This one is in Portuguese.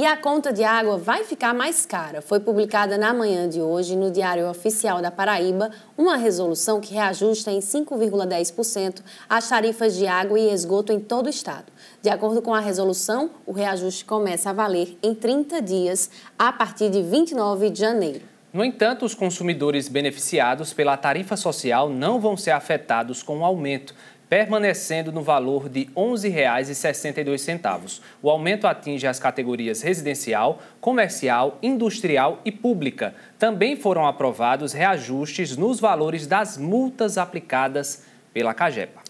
E a conta de água vai ficar mais cara. Foi publicada na manhã de hoje no Diário Oficial da Paraíba uma resolução que reajusta em 5,10% as tarifas de água e esgoto em todo o estado. De acordo com a resolução, o reajuste começa a valer em 30 dias, a partir de 29 de janeiro. No entanto, os consumidores beneficiados pela tarifa social não vão ser afetados com o aumento, permanecendo no valor de R$ 11,62. O aumento atinge as categorias residencial, comercial, industrial e pública. Também foram aprovados reajustes nos valores das multas aplicadas pela CAGEPA.